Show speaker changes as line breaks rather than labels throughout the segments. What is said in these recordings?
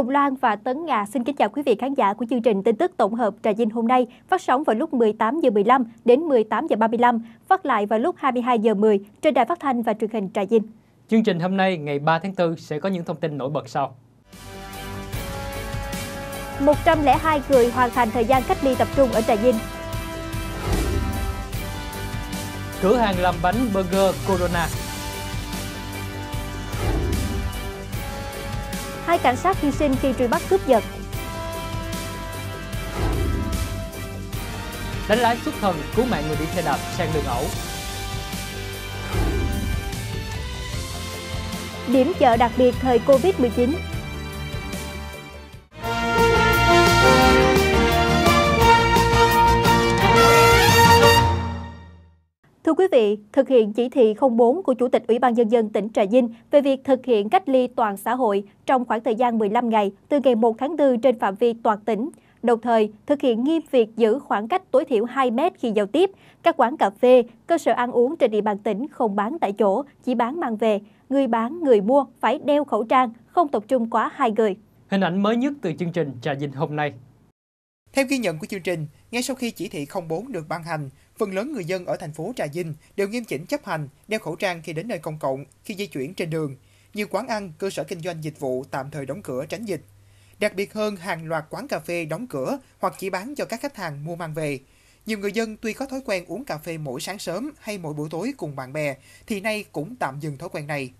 Hồng Loan và Tấn Ngà xin kính chào quý vị khán giả của chương trình tin tức tổng hợp Trà Vinh hôm nay, phát sóng vào lúc 18 giờ 15 đến 18 giờ 35, phát lại vào lúc 22 giờ 10 trên đài phát thanh và truyền hình Trà Vinh.
Chương trình hôm nay ngày 3 tháng 4 sẽ có những thông tin nổi bật sau.
102 người hoàn thành thời gian cách ly tập trung ở Trà Vinh.
Cửa hàng làm bánh burger Corona
hai cảnh sát hy sinh khi truy bắt cướp giật.
Đánh lái xuất thần cứu mạng người đi xe đạp sang đường ẩu.
Điểm chợ đặc biệt thời Covid-19 vị, thực hiện chỉ thị 04 của Chủ tịch Ủy ban Nhân dân tỉnh Trà Vinh về việc thực hiện cách ly toàn xã hội trong khoảng thời gian 15 ngày từ ngày 1 tháng 4 trên phạm vi toàn tỉnh, đồng thời thực hiện nghiêm việc giữ khoảng cách tối thiểu 2 mét khi giao tiếp. Các quán cà phê, cơ sở ăn uống trên địa bàn tỉnh không bán tại chỗ, chỉ bán mang về. Người bán, người mua phải đeo khẩu trang, không tập trung quá 2 người.
Hình ảnh mới nhất từ chương trình Trà Vinh hôm nay. Theo ghi nhận của chương trình, ngay sau khi chỉ thị 04 được ban hành, Phần lớn người dân ở thành phố Trà Vinh đều nghiêm chỉnh chấp hành, đeo khẩu trang khi đến nơi công cộng, khi di chuyển trên đường. Nhiều quán ăn, cơ sở kinh doanh dịch vụ tạm thời đóng cửa tránh dịch. Đặc biệt hơn, hàng loạt quán cà phê đóng cửa hoặc chỉ bán cho các khách hàng mua mang về. Nhiều người dân tuy có thói quen uống cà phê mỗi sáng sớm hay mỗi buổi tối cùng bạn bè, thì nay cũng tạm dừng thói quen này.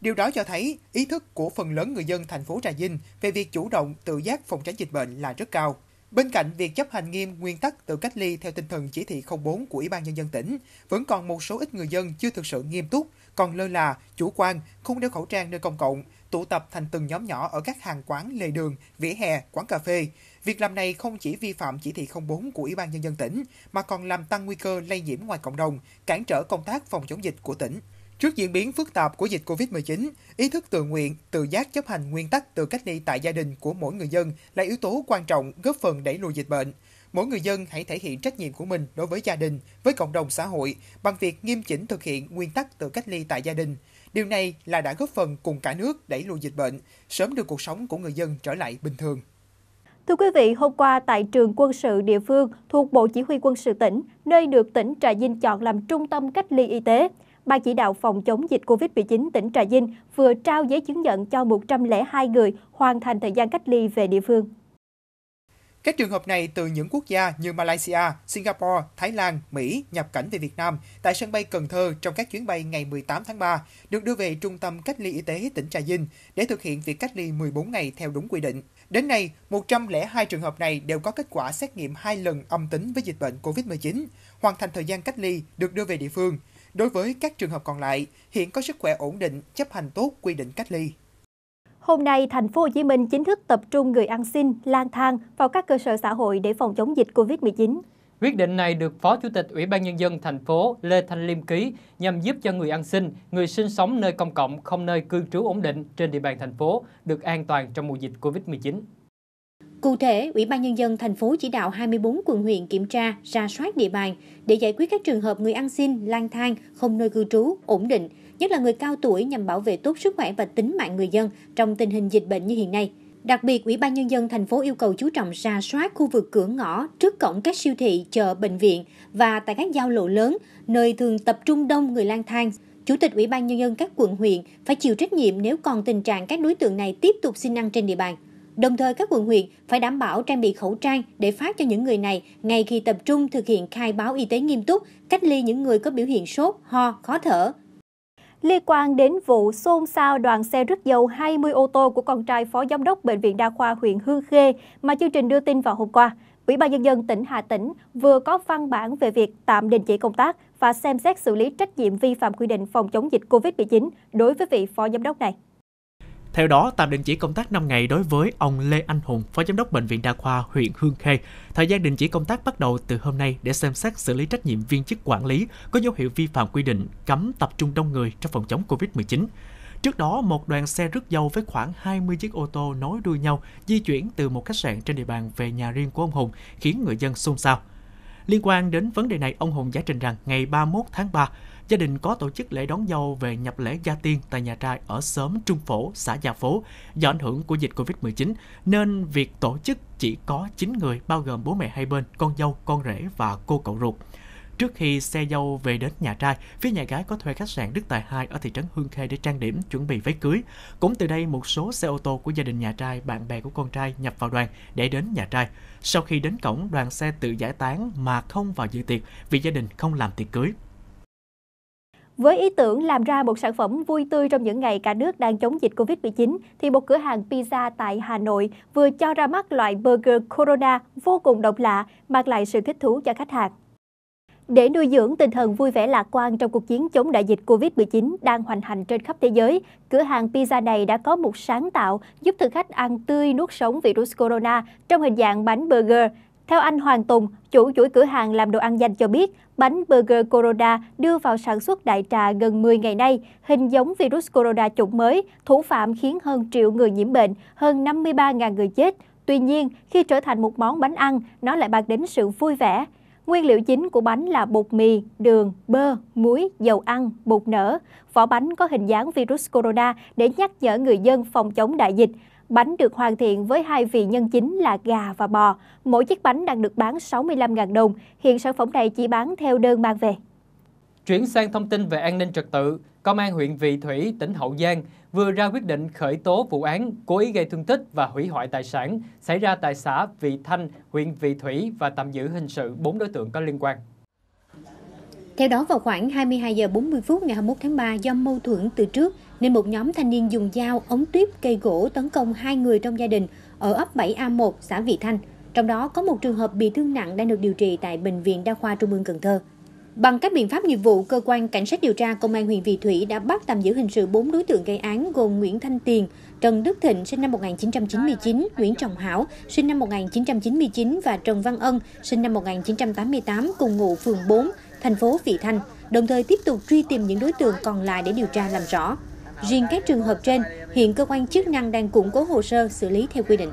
Điều đó cho thấy ý thức của phần lớn người dân thành phố Trà Vinh về việc chủ động tự giác phòng tránh dịch bệnh là rất cao. Bên cạnh việc chấp hành nghiêm nguyên tắc tự cách ly theo tinh thần chỉ thị 04 của Ủy ban Nhân dân tỉnh, vẫn còn một số ít người dân chưa thực sự nghiêm túc, còn lơ là, chủ quan, không đeo khẩu trang nơi công cộng, tụ tập thành từng nhóm nhỏ ở các hàng quán, lề đường, vỉa hè, quán cà phê. Việc làm này không chỉ vi phạm chỉ thị 04 của Ủy ban Nhân dân tỉnh, mà còn làm tăng nguy cơ lây nhiễm ngoài cộng đồng, cản trở công tác phòng chống dịch của tỉnh. Trước diễn biến phức tạp của dịch COVID-19, ý thức tự nguyện, tự giác chấp hành nguyên tắc tự cách ly tại gia đình của mỗi người dân là yếu tố quan trọng góp phần đẩy lùi dịch bệnh. Mỗi người dân hãy thể hiện trách nhiệm của mình đối với gia đình, với cộng đồng xã hội bằng việc nghiêm chỉnh thực hiện nguyên tắc tự cách ly tại gia đình. Điều này là đã góp phần cùng cả nước đẩy lùi dịch bệnh, sớm đưa cuộc sống của người dân trở lại bình thường.
Thưa quý vị, hôm qua tại trường quân sự địa phương thuộc Bộ Chỉ huy quân sự tỉnh, nơi được tỉnh Trà Vinh chọn làm trung tâm cách ly y tế, Ban chỉ đạo phòng chống dịch COVID-19 tỉnh Trà Vinh vừa trao giấy chứng nhận cho 102 người hoàn thành thời gian cách ly về địa phương.
Các trường hợp này từ những quốc gia như Malaysia, Singapore, Thái Lan, Mỹ nhập cảnh về Việt Nam tại sân bay Cần Thơ trong các chuyến bay ngày 18 tháng 3 được đưa về Trung tâm Cách ly Y tế tỉnh Trà Vinh để thực hiện việc cách ly 14 ngày theo đúng quy định. Đến nay, 102 trường hợp này đều có kết quả xét nghiệm 2 lần âm tính với dịch bệnh COVID-19, hoàn thành thời gian cách ly, được đưa về địa phương – Đối với các trường hợp còn lại, hiện có sức khỏe ổn định, chấp hành tốt quy định cách ly.
Hôm nay, thành phố Hồ Chí Minh chính thức tập trung người ăn xin, lang thang vào các cơ sở xã hội để phòng chống dịch Covid-19.
Quyết định này được Phó Chủ tịch Ủy ban Nhân dân thành phố Lê Thanh Liêm ký nhằm giúp cho người ăn xin, người sinh sống nơi công cộng, không nơi cư trú ổn định trên địa bàn thành phố được an toàn trong mùa dịch Covid-19.
Cụ thể, Ủy ban Nhân dân thành phố chỉ đạo 24 quận huyện kiểm tra, ra soát địa bàn để giải quyết các trường hợp người ăn xin, lang thang, không nơi cư trú, ổn định, nhất là người cao tuổi nhằm bảo vệ tốt sức khỏe và tính mạng người dân trong tình hình dịch bệnh như hiện nay. Đặc biệt, Ủy ban Nhân dân thành phố yêu cầu chú trọng ra soát khu vực cửa ngõ, trước cổng các siêu thị, chợ, bệnh viện và tại các giao lộ lớn, nơi thường tập trung đông người lang thang. Chủ tịch Ủy ban Nhân dân các quận huyện phải chịu trách nhiệm nếu còn tình trạng các đối tượng này tiếp tục xin ăn trên địa bàn. Đồng thời các quận huyện phải đảm bảo trang bị khẩu trang để phát cho những người này ngay khi tập trung thực hiện khai báo y tế nghiêm túc, cách ly những người có biểu hiện sốt, ho, khó thở. Liên quan đến vụ xôn xao
đoàn xe rước dầu 20 ô tô của con trai Phó Giám đốc Bệnh viện Đa khoa huyện Hương Khê mà chương trình đưa tin vào hôm qua, Ủy ban Nhân dân tỉnh Hà Tĩnh vừa có văn bản về việc tạm đình chỉ công tác và xem xét xử lý trách nhiệm vi phạm quy định phòng chống dịch COVID-19 đối với vị Phó Giám đốc này.
Theo đó, tạm đình chỉ công tác 5 ngày đối với ông Lê Anh Hùng, Phó Giám đốc Bệnh viện Đa khoa huyện Hương Khê. Thời gian đình chỉ công tác bắt đầu từ hôm nay để xem xét xử lý trách nhiệm viên chức quản lý có dấu hiệu vi phạm quy định cấm tập trung đông người trong phòng chống Covid-19. Trước đó, một đoàn xe rước dâu với khoảng 20 chiếc ô tô nối đuôi nhau di chuyển từ một khách sạn trên địa bàn về nhà riêng của ông Hùng, khiến người dân xôn xao. Liên quan đến vấn đề này, ông Hùng giải trình rằng ngày 31 tháng 3, gia đình có tổ chức lễ đón dâu về nhập lễ gia tiên tại nhà trai ở xóm Trung Phổ, xã Gia Phố do ảnh hưởng của dịch Covid-19 nên việc tổ chức chỉ có 9 người bao gồm bố mẹ hai bên, con dâu, con rể và cô cậu ruột. Trước khi xe dâu về đến nhà trai, phía nhà gái có thuê khách sạn Đức Tài 2 ở thị trấn Hương Khê để trang điểm, chuẩn bị váy cưới. Cũng từ đây, một số xe ô tô của gia đình nhà trai, bạn bè của con trai nhập vào đoàn để đến nhà trai. Sau khi đến cổng, đoàn xe tự giải tán mà không vào dự tiệc vì gia đình không làm tiệc cưới.
Với ý tưởng làm ra một sản phẩm vui tươi trong những ngày cả nước đang chống dịch Covid-19, thì một cửa hàng pizza tại Hà Nội vừa cho ra mắt loại burger Corona vô cùng độc lạ, mang lại sự thích thú cho khách hàng. Để nuôi dưỡng tinh thần vui vẻ lạc quan trong cuộc chiến chống đại dịch Covid-19 đang hoành hành trên khắp thế giới, cửa hàng pizza này đã có một sáng tạo giúp thực khách ăn tươi nuốt sống virus corona trong hình dạng bánh burger. Theo anh Hoàng Tùng, chủ chuỗi cửa hàng làm đồ ăn danh cho biết, bánh burger Corona đưa vào sản xuất đại trà gần 10 ngày nay, hình giống virus corona chủng mới, thủ phạm khiến hơn triệu người nhiễm bệnh, hơn 53.000 người chết. Tuy nhiên, khi trở thành một món bánh ăn, nó lại mang đến sự vui vẻ. Nguyên liệu chính của bánh là bột mì, đường, bơ, muối, dầu ăn, bột nở. Vỏ bánh có hình dáng virus corona để nhắc nhở người dân phòng chống đại dịch. Bánh được hoàn thiện với hai vị nhân chính là gà và bò. Mỗi chiếc bánh đang được bán 65.000 đồng. Hiện sản phẩm này chỉ bán theo đơn mang về.
Chuyển sang thông tin về an ninh trật tự, Công an huyện Vị Thủy, tỉnh Hậu Giang vừa ra quyết định khởi tố vụ án cố ý gây thương tích và hủy hoại tài sản xảy ra tại xã Vị Thanh, huyện Vị Thủy và tạm giữ hình sự 4 đối tượng có liên quan.
Theo đó, vào khoảng 22 giờ 40 phút ngày 21 tháng 3, do mâu thuẫn từ trước, nên một nhóm thanh niên dùng dao, ống tuyếp, cây gỗ tấn công hai người trong gia đình ở ấp 7A1, xã Vị Thanh. Trong đó có một trường hợp bị thương nặng đang được điều trị tại Bệnh viện Đa khoa Trung ương Cần Thơ. Bằng các biện pháp nghiệp vụ, cơ quan cảnh sát điều tra công an huyện Vị Thủy đã bắt tạm giữ hình sự 4 đối tượng gây án gồm Nguyễn Thanh Tiền, Trần Đức Thịnh sinh năm 1999, Nguyễn Trọng Hảo sinh năm 1999 và Trần Văn Ân sinh năm 1988 cùng ngụ phường 4, thành phố Vị Thanh, đồng thời tiếp tục truy tìm những đối tượng còn lại để điều tra làm rõ. Riêng các trường hợp trên, hiện cơ quan chức năng đang củng cố hồ sơ xử lý theo quy định.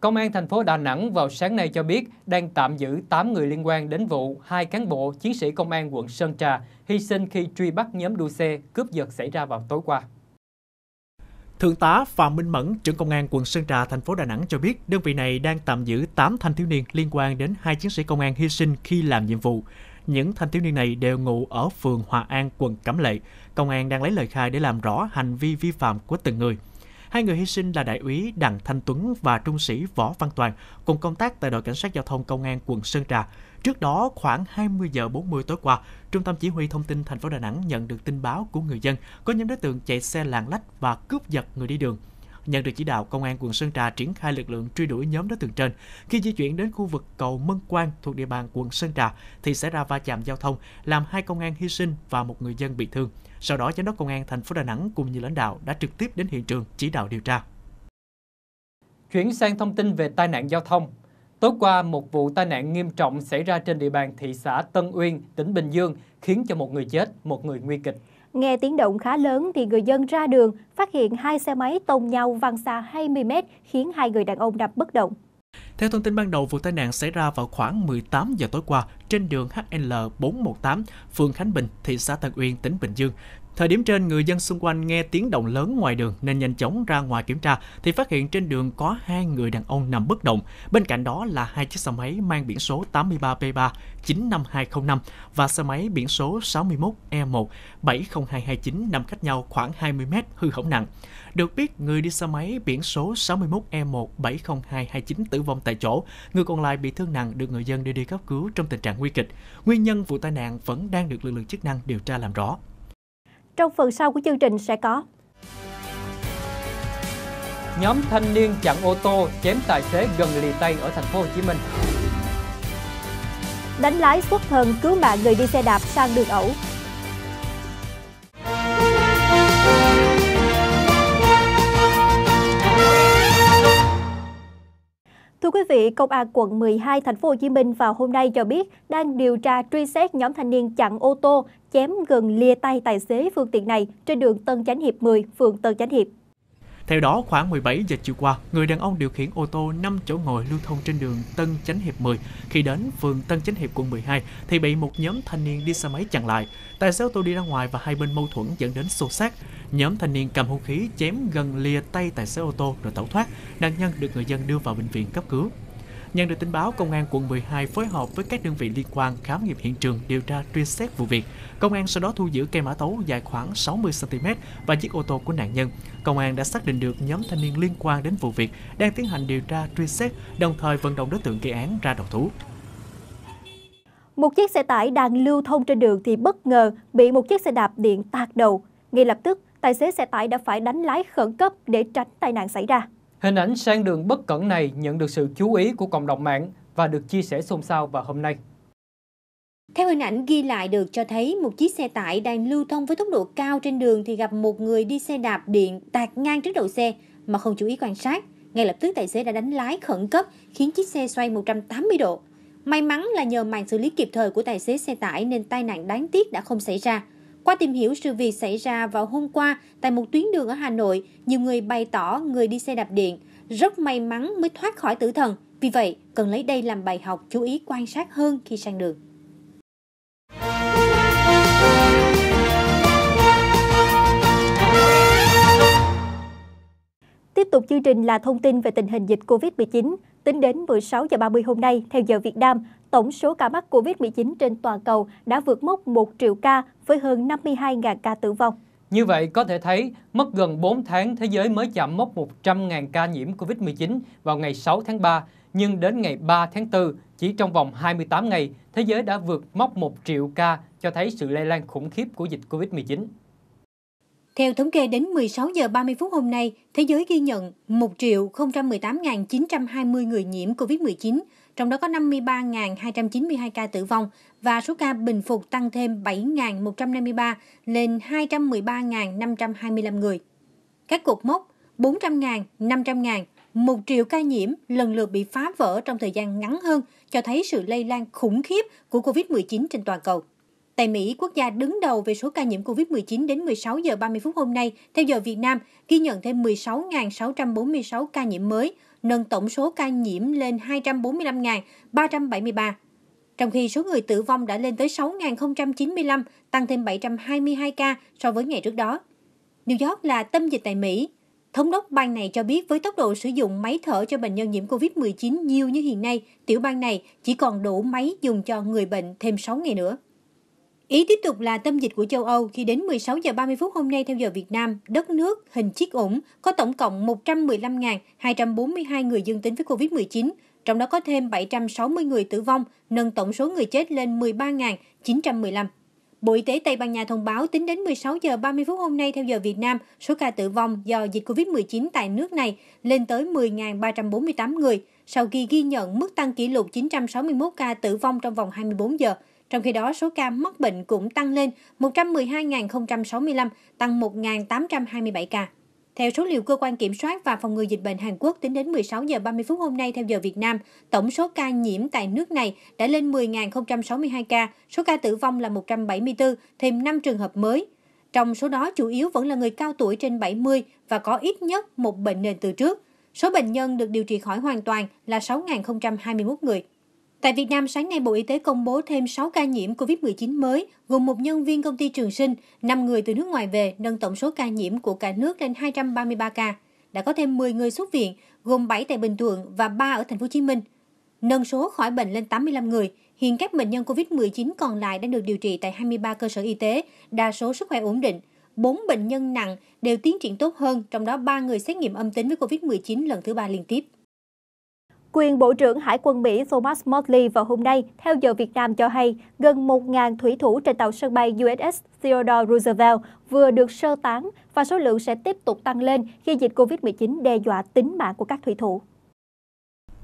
Công an thành phố Đà Nẵng vào sáng nay cho biết đang tạm giữ 8 người liên quan đến vụ hai cán bộ chiến sĩ công an quận Sơn Trà hy sinh khi truy bắt nhóm đua xe cướp giật xảy ra vào tối
qua. Thượng tá Phạm Minh Mẫn, trưởng công an quận Sơn Trà, thành phố Đà Nẵng cho biết đơn vị này đang tạm giữ 8 thanh thiếu niên liên quan đến hai chiến sĩ công an hy sinh khi làm nhiệm vụ. Những thanh thiếu niên này đều ngụ ở phường Hòa An, quận Cẩm Lệ. Công an đang lấy lời khai để làm rõ hành vi vi phạm của từng người. Hai người hy sinh là đại úy Đặng Thanh Tuấn và trung sĩ Võ Văn Toàn, cùng công tác tại đội cảnh sát giao thông công an quận Sơn Trà. Trước đó, khoảng 20 giờ 40 tối qua, Trung tâm Chỉ huy Thông tin thành phố Đà Nẵng nhận được tin báo của người dân có nhóm đối tượng chạy xe lạng lách và cướp giật người đi đường. Nhận được chỉ đạo, Công an quận Sơn Trà triển khai lực lượng truy đuổi nhóm đối tượng trên. Khi di chuyển đến khu vực cầu Mân Quang thuộc địa bàn quận Sơn Trà, thì xảy ra va chạm giao thông, làm hai công an hy sinh và một người dân bị thương. Sau đó, giám đốc công an thành phố Đà Nẵng cùng nhiều lãnh đạo đã trực tiếp đến hiện trường chỉ đạo điều tra. Chuyển sang thông tin
về tai nạn giao thông. Tối qua, một vụ tai nạn nghiêm trọng xảy ra trên địa bàn thị xã Tân Uyên, tỉnh Bình Dương, khiến cho một người chết, một người nguy kịch.
Nghe tiếng động khá lớn thì người dân ra đường phát hiện hai xe máy tông nhau văng xa 20 mét khiến hai người đàn ông đập bất
động. Theo thông tin ban đầu, vụ tai nạn xảy ra vào khoảng 18 giờ tối qua trên đường HL418, phường Khánh Bình, thị xã Tân Uyên, tỉnh Bình Dương. Thời điểm trên, người dân xung quanh nghe tiếng động lớn ngoài đường nên nhanh chóng ra ngoài kiểm tra thì phát hiện trên đường có hai người đàn ông nằm bất động. Bên cạnh đó là hai chiếc xe máy mang biển số 83P3 95205 và xe máy biển số 61E1 70229 nằm cách nhau khoảng 20 m hư hỏng nặng. Được biết, người đi xe máy biển số 61E1 70229 tử vong tại chỗ, người còn lại bị thương nặng được người dân đưa đi cấp cứu trong tình trạng nguy kịch. Nguyên nhân vụ tai nạn vẫn đang được lực lượng chức năng điều tra làm rõ.
Trong phần sau của chương trình sẽ có
Nhóm thanh niên chặn ô tô chém tài
xế gần lì tay ở thành phố Hồ Chí Minh.
Đánh lái xuất thần cứu mạng người đi xe đạp sang đường ẩu, Thưa quý vị, Công an quận 12 thành phố Hồ Chí Minh vào hôm nay cho biết đang điều tra truy xét nhóm thanh niên chặn ô tô chém gần lìa tay tài xế phương tiện này trên đường Tân Chánh Hiệp 10, phường Tân Chánh Hiệp.
Theo đó, khoảng 17 giờ chiều qua, người đàn ông điều khiển ô tô 5 chỗ ngồi lưu thông trên đường Tân Chánh Hiệp 10 khi đến phường Tân Chánh Hiệp quận 12 thì bị một nhóm thanh niên đi xe máy chặn lại. Tài xế ô tô đi ra ngoài và hai bên mâu thuẫn dẫn đến xô xát. Nhóm thanh niên cầm hung khí chém gần lìa tay tài xế ô tô rồi tẩu thoát. Nạn nhân được người dân đưa vào bệnh viện cấp cứu. Nhận được tin báo, Công an quận 12 phối hợp với các đơn vị liên quan khám nghiệm hiện trường điều tra truy xét vụ việc. Công an sau đó thu giữ cây mã tấu dài khoảng 60cm và chiếc ô tô của nạn nhân. Công an đã xác định được nhóm thanh niên liên quan đến vụ việc đang tiến hành điều tra truy xét, đồng thời vận động đối tượng gây án ra đầu thú.
Một chiếc xe tải đang lưu thông trên đường thì bất ngờ bị một chiếc xe đạp điện tạt đầu. Ngay lập tức, tài xế xe tải đã phải đánh lái khẩn cấp để tránh tai nạn xảy ra.
Hình ảnh sang đường bất cẩn này nhận được sự chú ý của cộng đồng mạng và được chia sẻ xôn xao vào hôm nay.
Theo hình ảnh ghi lại được cho thấy một chiếc xe tải đang lưu thông với tốc độ cao trên đường thì gặp một người đi xe đạp điện tạt ngang trước đầu xe mà không chú ý quan sát. Ngay lập tức tài xế đã đánh lái khẩn cấp khiến chiếc xe xoay 180 độ. May mắn là nhờ màn xử lý kịp thời của tài xế xe tải nên tai nạn đáng tiếc đã không xảy ra. Qua tìm hiểu sự việc xảy ra vào hôm qua tại một tuyến đường ở Hà Nội, nhiều người bày tỏ người đi xe đạp điện rất may mắn mới thoát khỏi tử thần. Vì vậy, cần lấy đây làm bài học chú ý quan sát hơn khi sang đường.
Tiếp tục chương trình là thông tin về tình hình dịch COVID-19. Tính đến 16 giờ 30 hôm nay, theo giờ Việt Nam, tổng số ca mắc COVID-19 trên toàn cầu đã vượt mốc 1 triệu ca với hơn 52.000 ca tử vong.
Như vậy, có thể thấy, mất gần 4 tháng, thế giới mới chạm mốc 100.000 ca nhiễm COVID-19 vào ngày 6 tháng 3, nhưng đến ngày 3 tháng 4, chỉ trong vòng 28 ngày, thế giới đã vượt mốc 1 triệu ca, cho thấy sự lây lan khủng khiếp của dịch COVID-19.
Theo thống kê đến 16 giờ 30 phút hôm nay, thế giới ghi nhận 1.018.920 triệu người nhiễm COVID-19, trong đó có 53.292 ca tử vong và số ca bình phục tăng thêm 7.153 lên 213.525 người. Các cột mốc 400.000, 500.000, 1 triệu ca nhiễm lần lượt bị phá vỡ trong thời gian ngắn hơn cho thấy sự lây lan khủng khiếp của COVID-19 trên toàn cầu. Tại Mỹ, quốc gia đứng đầu về số ca nhiễm COVID-19 đến 16 giờ 30 phút hôm nay, theo giờ Việt Nam, ghi nhận thêm 16.646 ca nhiễm mới, nâng tổng số ca nhiễm lên 245.373. Trong khi số người tử vong đã lên tới 6.095, tăng thêm 722 ca so với ngày trước đó. New York là tâm dịch tại Mỹ. Thống đốc bang này cho biết với tốc độ sử dụng máy thở cho bệnh nhân nhiễm COVID-19 nhiều như hiện nay, tiểu bang này chỉ còn đủ máy dùng cho người bệnh thêm 6 ngày nữa. Ý tiếp tục là tâm dịch của châu Âu khi đến 16 giờ 30 phút hôm nay theo giờ Việt Nam, đất nước hình chiếc ủng có tổng cộng 115.242 người dương tính với Covid-19, trong đó có thêm 760 người tử vong, nâng tổng số người chết lên 13.915. Bộ Y tế Tây Ban Nha thông báo tính đến 16 giờ 30 phút hôm nay theo giờ Việt Nam, số ca tử vong do dịch COVID-19 tại nước này lên tới 10.348 người, sau khi ghi nhận mức tăng kỷ lục 961 ca tử vong trong vòng 24 giờ – trong khi đó, số ca mắc bệnh cũng tăng lên 112.065, tăng 1.827 ca. Theo số liệu Cơ quan Kiểm soát và Phòng ngừa Dịch bệnh Hàn Quốc tính đến 16 giờ 30 phút hôm nay theo giờ Việt Nam, tổng số ca nhiễm tại nước này đã lên 10.062 ca, số ca tử vong là 174, thêm 5 trường hợp mới. Trong số đó chủ yếu vẫn là người cao tuổi trên 70 và có ít nhất một bệnh nền từ trước. Số bệnh nhân được điều trị khỏi hoàn toàn là 6.021 người. Tại Việt Nam, sáng nay Bộ Y tế công bố thêm 6 ca nhiễm COVID-19 mới, gồm một nhân viên công ty Trường Sinh, 5 người từ nước ngoài về, nâng tổng số ca nhiễm của cả nước lên 233 ca. Đã có thêm 10 người xuất viện, gồm 7 tại Bình Thuận và 3 ở thành phố Hồ Chí Minh. Nâng số khỏi bệnh lên 85 người. Hiện các bệnh nhân COVID-19 còn lại đã được điều trị tại 23 cơ sở y tế, đa số sức khỏe ổn định. 4 bệnh nhân nặng đều tiến triển tốt hơn, trong đó 3 người xét nghiệm âm tính với COVID-19 lần thứ ba liên tiếp.
Quyền Bộ trưởng Hải quân Mỹ Thomas Motley vào hôm nay, theo giờ Việt Nam cho hay, gần 1.000 thủy thủ trên tàu sân bay USS Theodore Roosevelt vừa được sơ tán và số lượng sẽ tiếp tục tăng lên khi dịch COVID-19 đe dọa tính mạng của các thủy thủ.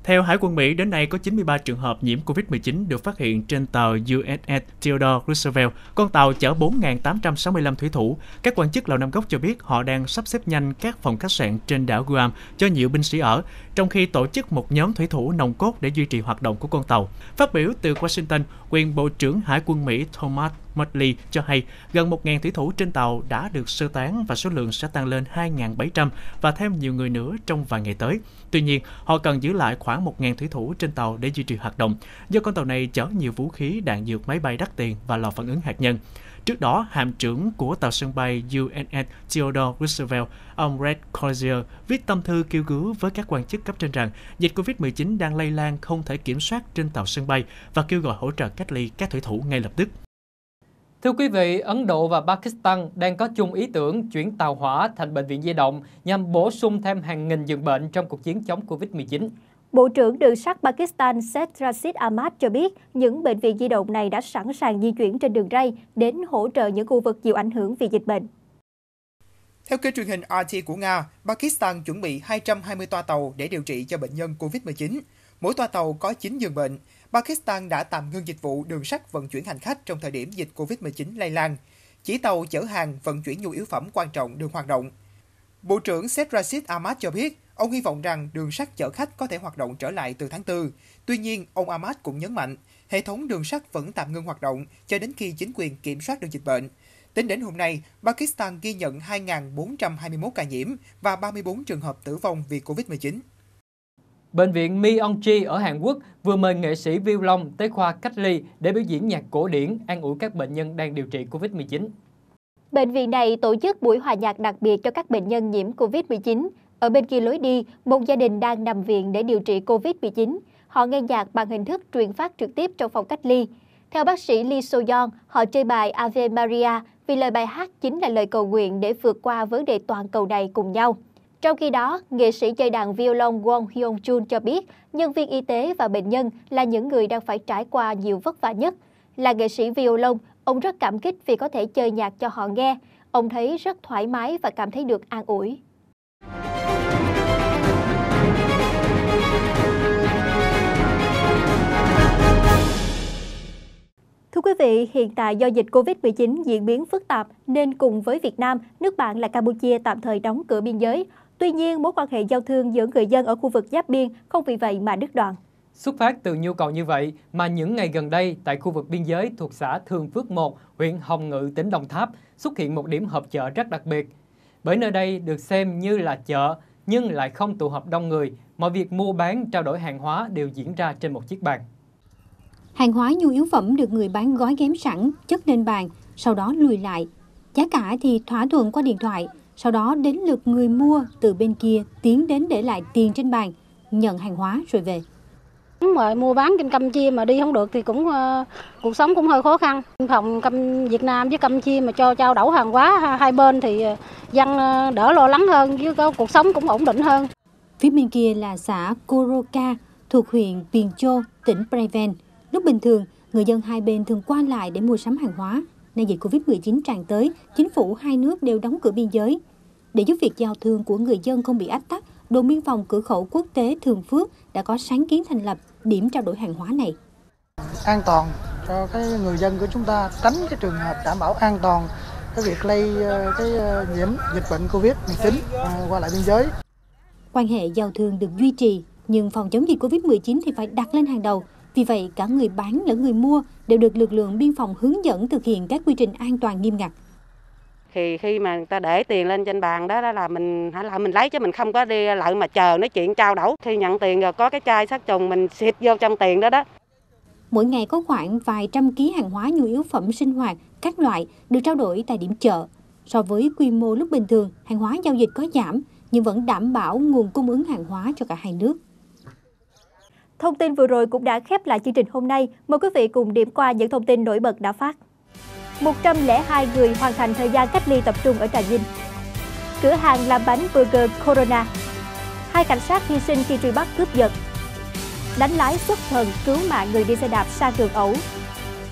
Theo Hải quân Mỹ, đến nay có 93 trường hợp nhiễm COVID-19 được phát hiện trên tàu USS Theodore Roosevelt, con tàu chở 4.865 thủy thủ. Các quan chức Lầu Năm Góc cho biết họ đang sắp xếp nhanh các phòng khách sạn trên đảo Guam cho nhiều binh sĩ ở, trong khi tổ chức một nhóm thủy thủ nòng cốt để duy trì hoạt động của con tàu. Phát biểu từ Washington, quyền Bộ trưởng Hải quân Mỹ Thomas Medley cho hay gần 1.000 thủy thủ trên tàu đã được sơ tán và số lượng sẽ tăng lên 2.700 và thêm nhiều người nữa trong vài ngày tới. Tuy nhiên, họ cần giữ lại khoảng 1.000 thủy thủ trên tàu để duy trì hoạt động, do con tàu này chở nhiều vũ khí, đạn dược, máy bay đắt tiền và lò phản ứng hạt nhân. Trước đó, hạm trưởng của tàu sân bay UNS Theodore Roosevelt, ông Red Crozier, viết tâm thư kêu cứu với các quan chức cấp trên rằng dịch COVID-19 đang lây lan không thể kiểm soát trên tàu sân bay và kêu gọi hỗ trợ cách ly các thủy thủ ngay lập tức. Thưa quý vị, Ấn Độ và Pakistan đang có chung ý tưởng chuyển tàu hỏa
thành bệnh viện di động nhằm bổ sung thêm hàng nghìn giường bệnh trong cuộc chiến chống COVID-19. Bộ
trưởng Đường sắt Pakistan Seth Rashid Ahmad cho biết những bệnh viện di động này đã sẵn sàng di chuyển trên đường ray đến hỗ trợ những khu vực chịu ảnh hưởng vì dịch bệnh.
Theo kênh truyền hình RT của Nga, Pakistan chuẩn bị 220 toa tàu để điều trị cho bệnh nhân COVID-19. Mỗi toa tàu có 9 giường bệnh, Pakistan đã tạm ngưng dịch vụ đường sắt vận chuyển hành khách trong thời điểm dịch COVID-19 lây lan. Chỉ tàu chở hàng vận chuyển nhu yếu phẩm quan trọng được hoạt động. Bộ trưởng Seth Rashid Ahmad cho biết, ông hy vọng rằng đường sắt chở khách có thể hoạt động trở lại từ tháng 4. Tuy nhiên, ông Ahmad cũng nhấn mạnh, hệ thống đường sắt vẫn tạm ngưng hoạt động cho đến khi chính quyền kiểm soát được dịch bệnh. Tính đến hôm nay, Pakistan ghi nhận 2.421 ca nhiễm và 34 trường hợp tử vong vì COVID-19. Bệnh viện
Mi On Chi ở Hàn Quốc vừa mời nghệ sĩ Viu Long tới khoa cách ly để biểu diễn nhạc cổ điển an ủi các bệnh nhân đang điều trị COVID-19.
Bệnh viện này tổ chức buổi hòa nhạc đặc biệt cho các bệnh nhân nhiễm COVID-19. Ở bên kia lối đi, một gia đình đang nằm viện để điều trị COVID-19. Họ nghe nhạc bằng hình thức truyền phát trực tiếp trong phòng cách ly. Theo bác sĩ Lee So Yeon, họ chơi bài Ave Maria vì lời bài hát chính là lời cầu nguyện để vượt qua vấn đề toàn cầu này cùng nhau. Trong khi đó, nghệ sĩ chơi đàn violon Won Hyun Jun cho biết, nhân viên y tế và bệnh nhân là những người đang phải trải qua nhiều vất vả nhất. Là nghệ sĩ violon, ông rất cảm kích vì có thể chơi nhạc cho họ nghe. Ông thấy rất thoải mái và cảm thấy được an ủi. Thưa quý vị, hiện tại do dịch COVID-19 diễn biến phức tạp nên cùng với Việt Nam, nước bạn là Campuchia tạm thời đóng cửa biên giới. Tuy nhiên, mối quan hệ giao thương giữa người dân ở khu vực giáp biên không vì vậy mà đứt đoạn.
Xuất phát từ nhu cầu như vậy mà những ngày gần đây tại khu vực biên giới thuộc xã Thường Phước 1, huyện Hồng Ngự, tỉnh Đồng Tháp xuất hiện một điểm hợp chợ rất đặc biệt. Bởi nơi đây được xem như là chợ nhưng lại không tụ họp đông người, mọi việc mua bán, trao đổi hàng hóa đều diễn ra trên một chiếc bàn.
Hàng hóa nhu yếu phẩm được người bán gói ghém sẵn, chất lên bàn, sau đó lùi lại. Giá cả thì thỏa thuận qua điện thoại, sau đó đến lượt người mua từ bên kia tiến đến để lại tiền trên bàn, nhận hàng hóa rồi về. Đúng rồi, mua bán trên Campuchia mà đi không được thì cũng uh, cuộc sống cũng hơi khó khăn. Phòng Cam Việt Nam với Campuchia mà cho trao đổi hàng hóa hai bên thì ờ, dân ờ, đỡ lo lắng hơn chứ cuộc sống cũng ổn định hơn. Phía bên kia là xã Koroka thuộc huyện Piền Châu, tỉnh Preven. Lúc bình thường, người dân hai bên thường qua lại để mua sắm hàng hóa nay dịch Covid-19 tràn tới, chính phủ hai nước đều đóng cửa biên giới. Để giúp việc giao thương của người dân không bị ách tắc, đồn biên phòng cửa khẩu quốc tế Thường Phước đã có sáng kiến thành lập điểm trao đổi hàng hóa này. An toàn cho cái người dân của chúng
ta tránh cái trường hợp đảm bảo an toàn cái việc lây ờ, cái ờ, nhiễm dịch bệnh Covid-19 ờ, qua lại biên giới.
Quan hệ giao thương được duy trì, nhưng phòng chống dịch Covid-19 thì phải đặt lên hàng đầu, vì vậy, cả người bán lẫn người mua đều được lực lượng biên phòng hướng dẫn thực hiện các quy trình an toàn nghiêm ngặt. Thì khi mà người ta để tiền lên trên bàn đó, đó là mình hãy là mình lấy chứ mình không có đi lại mà chờ nói chuyện trao đổi. Khi nhận tiền rồi có cái chai sát trùng mình xịt vô trong tiền đó đó. Mỗi ngày có khoảng vài trăm ký hàng hóa nhu yếu phẩm sinh hoạt các loại được trao đổi tại điểm chợ. So với quy mô lúc bình thường, hàng hóa giao dịch có giảm nhưng vẫn đảm bảo nguồn cung ứng hàng hóa cho cả hai nước.
Thông tin vừa rồi cũng đã khép lại chương trình hôm nay. Mời quý vị cùng điểm qua những thông tin nổi bật đã phát. 102 người hoàn thành thời gian cách ly tập trung ở Trà Vinh. Cửa hàng làm bánh burger Corona. Hai cảnh sát hy sinh khi truy bắt cướp giật. Đánh lái xuất thần cứu mạng người đi xe đạp xa đường ẩu.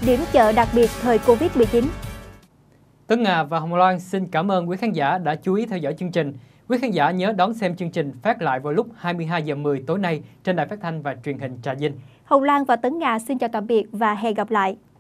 Điểm chợ đặc biệt thời Covid-19.
Tấn Ngà và Hồng Loan xin cảm ơn quý khán giả đã chú ý theo dõi chương trình. Quý khán giả nhớ đón xem chương trình phát lại vào lúc 22 giờ 10 tối nay trên đài phát thanh và truyền hình Trà Vinh.
Hồng Lan và Tấn Nga xin chào tạm biệt và hẹn gặp lại.